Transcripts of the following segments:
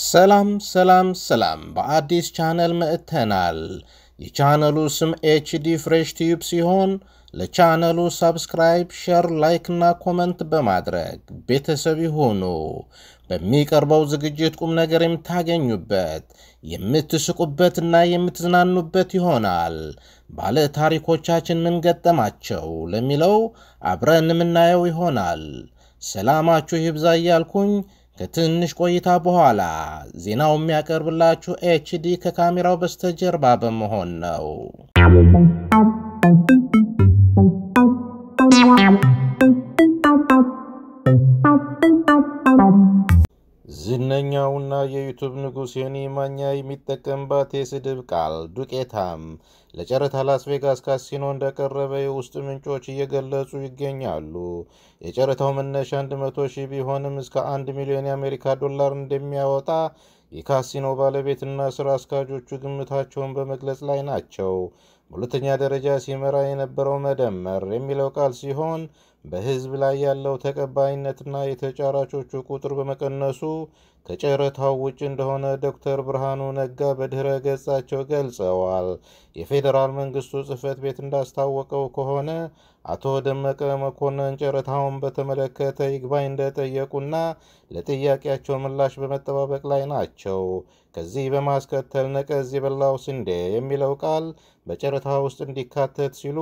ሰላም ሰላም ሰላም፣ በአዲስ ቻነል መጥተናል። የቻነሉ ስም ኤችዲ ፍሬሽ ቲዩብ ሲሆን ለቻነሉ ሰብስክራይብ ሸር፣ ላይክ እና ኮመንት በማድረግ ቤተሰብ ይሁኑ። በሚቀርበው ዝግጅት ቁም ነገር የምታገኙበት የምትስቁበትና የምትዝናኑበት ይሆናል። ባለ ታሪኮቻችን ምን ገጠማቸው ለሚለው አብረን የምናየው ይሆናል። ሰላማችሁ ይብዛ እያልኩኝ ከትንሽ ቆይታ በኋላ ዜናው የሚያቀርብላችሁ ኤችዲ ከካሜራው በስተጀርባ በመሆን ነው። ዝነኛውና የዩቱብ ንጉሥ ዮኒ ማኛ የሚጠቀምባት የስድብ ቃል ዱቄታም ለጨረታ ላስ ቬጋስ ካሲኖ እንደቀረበ የውስጥ ምንጮች እየገለጹ ይገኛሉ። የጨረታው መነሻ 100 ሺህ ቢሆንም እስከ 1 ሚሊዮን የአሜሪካ ዶላር እንደሚያወጣ የካሲኖ ባለቤትና ስራ አስኪያጆቹ ግምታቸውን በመግለጽ ላይ ናቸው። በሁለተኛ ደረጃ ሲመራ የነበረው መደመር የሚለው ቃል ሲሆን በህዝብ ላይ ያለው ተቀባይነትና የተጫራቾቹ ቁጥር በመቀነሱ ከጨረታው ውጭ እንደሆነ ዶክተር ብርሃኑ ነጋ በድህረ ገጻቸው ገልጸዋል። የፌዴራል መንግስቱ ጽህፈት ቤት እንዳስታወቀው ከሆነ አቶ ደመቀ መኮንን ጨረታውን በተመለከተ ይግባኝ እንደጠየቁና ለጥያቄያቸው ምላሽ በመጠባበቅ ላይ ናቸው። ከዚህ በማስከተል ነቀዝ የበላው ስንዴ የሚለው ቃል በጨረታ ውስጥ እንዲካተት ሲሉ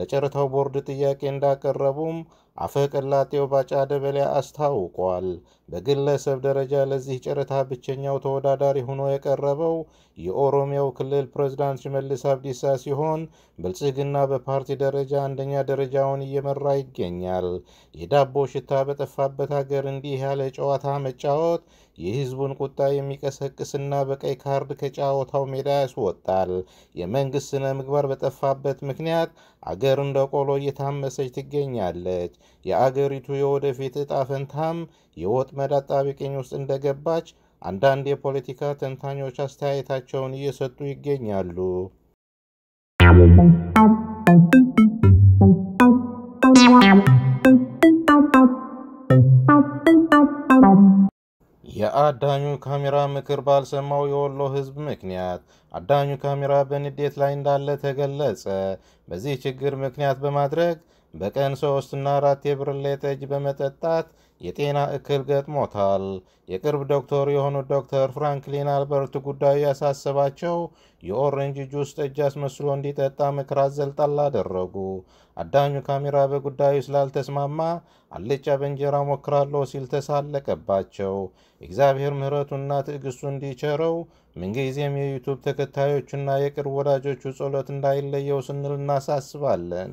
ለጨረታው ቦርድ ጥያቄ እንዳቀረቡም አፈቀላጤው ባጫ ደበሊያ አስታውቋል። በግለሰብ ደረጃ ለዚህ ጨረታ ብቸኛው ተወዳዳሪ ሆኖ የቀረበው የኦሮሚያው ክልል ፕሬዝዳንት ሽመልስ አብዲሳ ሲሆን ብልጽግና በፓርቲ ደረጃ አንደኛ ደረጃውን እየመራ ይገኛል። የዳቦ ሽታ በጠፋበት ሀገር እንዲህ ያለ ጨዋታ መጫወት የህዝቡን ቁጣ የሚቀሰቅስና በቀይ ካርድ ከጨዋታው ሜዳ ያስወጣል። የመንግስት ስነ ምግባር በጠፋበት ምክንያት አገር እንደ ቆሎ እየታመሰች ትገኛለች። የአገሪቱ የወደፊት እጣፈንታም ፈንታም የወጥመድ አጣብቂኝ ውስጥ እንደገባች አንዳንድ የፖለቲካ ተንታኞች አስተያየታቸውን እየሰጡ ይገኛሉ። የአዳኙ ካሜራ ምክር ባልሰማው የወሎ ህዝብ ምክንያት አዳኙ ካሜራ በንዴት ላይ እንዳለ ተገለጸ። በዚህ ችግር ምክንያት በማድረግ በቀን ሶስትና አራት የብርሌ ጠጅ በመጠጣት የጤና እክል ገጥሞታል። የቅርብ ዶክተር የሆኑት ዶክተር ፍራንክሊን አልበርት ጉዳዩ ያሳሰባቸው የኦሬንጅ ጁስ ጠጅ አስመስሎ እንዲጠጣ ምክር አዘል ጣል አደረጉ። አዳኙ ካሜራ በጉዳዩ ስላልተስማማ አልጫ በእንጀራ ሞክራለሁ ሲል ተሳለቀባቸው። እግዚአብሔር ምሕረቱና ትዕግስቱ እንዲቸረው ምንጊዜም የዩቱብ ተከታዮቹና የቅርብ ወዳጆቹ ጸሎት እንዳይለየው ስንል እናሳስባለን።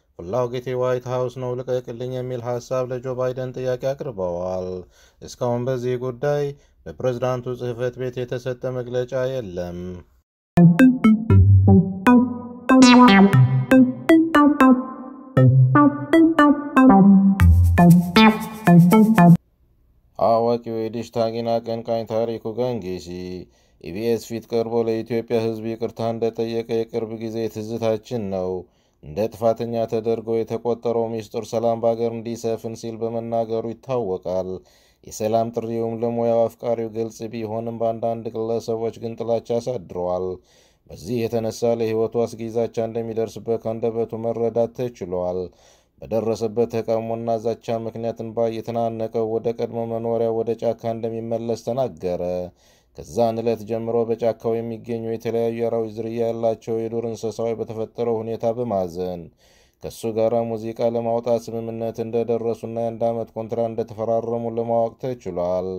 ፍላጎት ዋይት ሀውስ ነው ልቀቅልኝ የሚል ሀሳብ ለጆ ባይደን ጥያቄ አቅርበዋል። እስካሁን በዚህ ጉዳይ በፕሬዝዳንቱ ጽህፈት ቤት የተሰጠ መግለጫ የለም። አዋቂው የዲሽታጊን አቀንቃኝ ታሪኩ ጋንጌሲ ኢቢኤስ ፊት ቀርቦ ለኢትዮጵያ ሕዝብ ይቅርታ እንደጠየቀ የቅርብ ጊዜ ትዝታችን ነው። እንደ ጥፋተኛ ተደርጎ የተቆጠረው ሚስጥር ሰላም በአገር እንዲሰፍን ሲል በመናገሩ ይታወቃል። የሰላም ጥሪውም ለሙያው አፍቃሪው ግልጽ ቢሆንም በአንዳንድ ግለሰቦች ግን ጥላቻ አሳድረዋል። በዚህ የተነሳ ለሕይወቱ አስጊ ዛቻ እንደሚደርስበት ከአንደበቱ መረዳት ተችሏል። በደረሰበት ተቃውሞና ዛቻ ምክንያት እንባ እየተናነቀው ወደ ቀድሞ መኖሪያ ወደ ጫካ እንደሚመለስ ተናገረ። ከዛን ዕለት ጀምሮ በጫካው የሚገኙ የተለያዩ የአራዊት ዝርያ ያላቸው የዱር እንስሳዎች በተፈጠረው ሁኔታ በማዘን ከእሱ ጋር ሙዚቃ ለማውጣት ስምምነት እንደደረሱና የአንድ ዓመት ኮንትራ እንደተፈራረሙ ለማወቅ ተችሏል።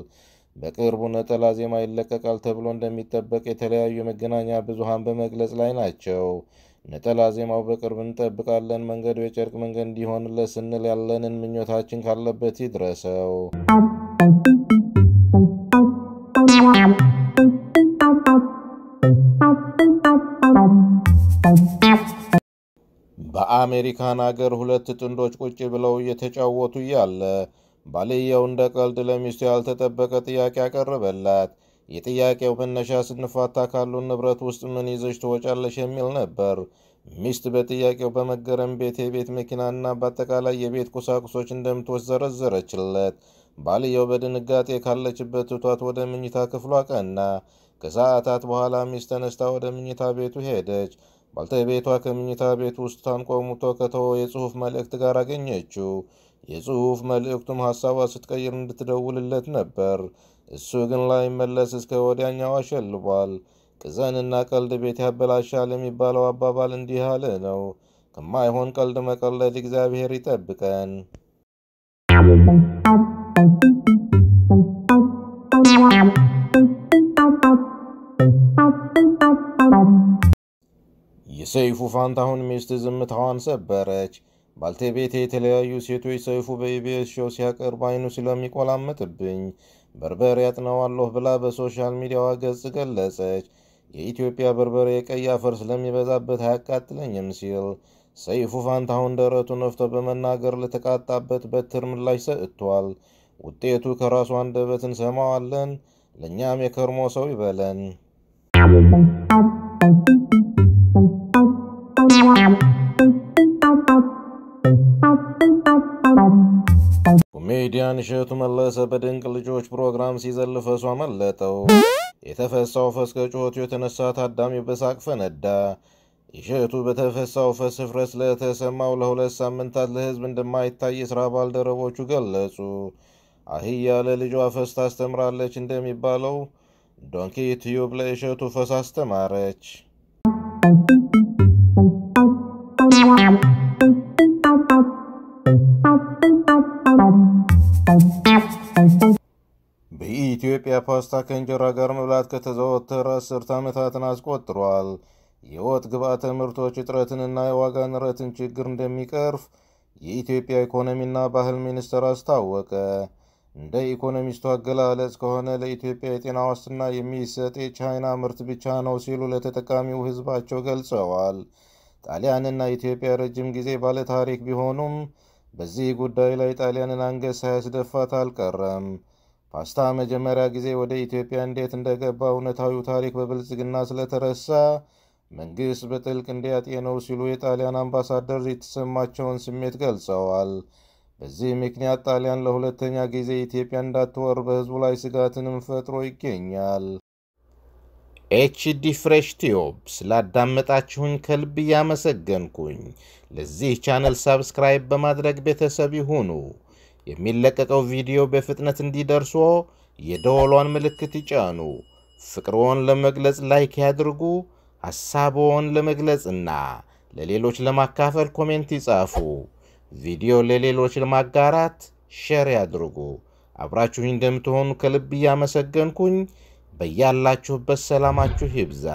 በቅርቡ ነጠላ ዜማ ይለቀቃል ተብሎ እንደሚጠበቅ የተለያዩ የመገናኛ ብዙሃን በመግለጽ ላይ ናቸው። ነጠላ ዜማው በቅርብ እንጠብቃለን። መንገዱ የጨርቅ መንገድ እንዲሆንለት ስንል ያለንን ምኞታችን ካለበት ይድረሰው። በአሜሪካን አገር ሁለት ጥንዶች ቁጭ ብለው እየተጫወቱ እያለ ባልየው እንደ ቀልድ ለሚስቱ ያልተጠበቀ ጥያቄ አቀረበላት። የጥያቄው መነሻ ስንፋታ ካሉ ንብረት ውስጥ ምን ይዘሽ ትወጫለሽ የሚል ነበር። ሚስት በጥያቄው በመገረም ቤት፣ የቤት መኪናና በአጠቃላይ የቤት ቁሳቁሶች እንደምትወስድ ዘረዘረችለት። ባልየው በድንጋጤ ካለችበት ትቷት ወደ ምኝታ ክፍሏ ቀና። ከሰዓታት በኋላ ሚስት ተነስታ ወደ ምኝታ ቤቱ ሄደች። ባልተቤቷ ከምኝታ ቤት ውስጥ ታንቆ ሙቶ ከተወው የጽሑፍ መልእክት ጋር አገኘችው። የጽሑፍ መልእክቱም ሐሳቧ ስትቀይር እንድትደውልለት ነበር። እሱ ግን ላይመለስ እስከ ወዲያኛው አሸልቧል። ቅዘንና ቀልድ ቤት ያበላሻል የሚባለው አባባል እንዲህ ነው። ከማይሆን ቀልድ መቀለድ እግዚአብሔር ይጠብቀን። ሰይፉ ፋንታሁን ሚስት ዝምታዋን ሰበረች። ባልቴቤቴ የተለያዩ ሴቶች ሰይፉ በኢቢኤስ ሾው ሲያቀርብ አይኑ ስለሚቆላመጥብኝ በርበሬ ያጥነዋለሁ ብላ በሶሻል ሚዲያዋ ገጽ ገለጸች። የኢትዮጵያ በርበሬ ቀይ አፈር ስለሚበዛበት አያቃጥለኝም ሲል ሰይፉ ፋንታሁን ደረቱ ነፍቶ በመናገር ለተቃጣበት በትር ምላሽ ሰጥቷል። ውጤቱ ከራሱ አንደበት እንሰማዋለን። ለእኛም የከርሞ ሰው ይበለን። ሚዲያን እሸቱ መለሰ በድንቅ ልጆች ፕሮግራም ሲዘል ፈሱ አመለጠው። የተፈሳው ፈስ ከጩኸቱ የተነሳ ታዳሚ በሳቅ ፈነዳ። እሸቱ በተፈሳው ፈስ ህፍረት ስለተሰማው ለሁለት ሳምንታት ለህዝብ እንደማይታይ የስራ ባልደረቦቹ ገለጹ። አህያ ለልጇ ፈስ ታስተምራለች እንደሚባለው ዶንኪ ቲዩብ ለእሸቱ ፈስ አስተማረች። በኢትዮጵያ ፓስታ ከእንጀራ ጋር መብላት ከተዘወተረ አስርት ዓመታትን አስቆጥሯል። የወጥ ግብአተ ምርቶች እጥረትንና የዋጋ ንረትን ችግር እንደሚቀርፍ የኢትዮጵያ ኢኮኖሚና ባህል ሚኒስቴር አስታወቀ። እንደ ኢኮኖሚስቱ አገላለጽ ከሆነ ለኢትዮጵያ የጤና ዋስትና የሚሰጥ የቻይና ምርት ብቻ ነው ሲሉ ለተጠቃሚው ሕዝባቸው ገልጸዋል። ጣሊያንና ኢትዮጵያ ረጅም ጊዜ ባለታሪክ ቢሆኑም በዚህ ጉዳይ ላይ ጣሊያንን አንገት ሳያስደፋት አልቀረም። ፓስታ መጀመሪያ ጊዜ ወደ ኢትዮጵያ እንዴት እንደገባ እውነታዊው ታሪክ በብልጽግና ስለተረሳ መንግሥት በጥልቅ እንዲያጤነው ሲሉ የጣሊያን አምባሳደር የተሰማቸውን ስሜት ገልጸዋል። በዚህ ምክንያት ጣሊያን ለሁለተኛ ጊዜ ኢትዮጵያ እንዳትወር በሕዝቡ ላይ ስጋትንም ፈጥሮ ይገኛል። ኤችዲ ፍሬሽ ቲዮብ ስላዳመጣችሁኝ ከልብ እያመሰገንኩኝ፣ ለዚህ ቻነል ሳብስክራይብ በማድረግ ቤተሰብ ይሁኑ። የሚለቀቀው ቪዲዮ በፍጥነት እንዲደርሶ የደወሏን ምልክት ይጫኑ። ፍቅሮን ለመግለጽ ላይክ ያድርጉ። ሐሳቦን ለመግለጽና ለሌሎች ለማካፈል ኮሜንት ይጻፉ። ቪዲዮ ለሌሎች ለማጋራት ሼር ያድርጉ። አብራችሁኝ እንደምትሆኑ ከልብ እያመሰገንኩኝ በያላችሁበት ሰላማችሁ ይብዛ።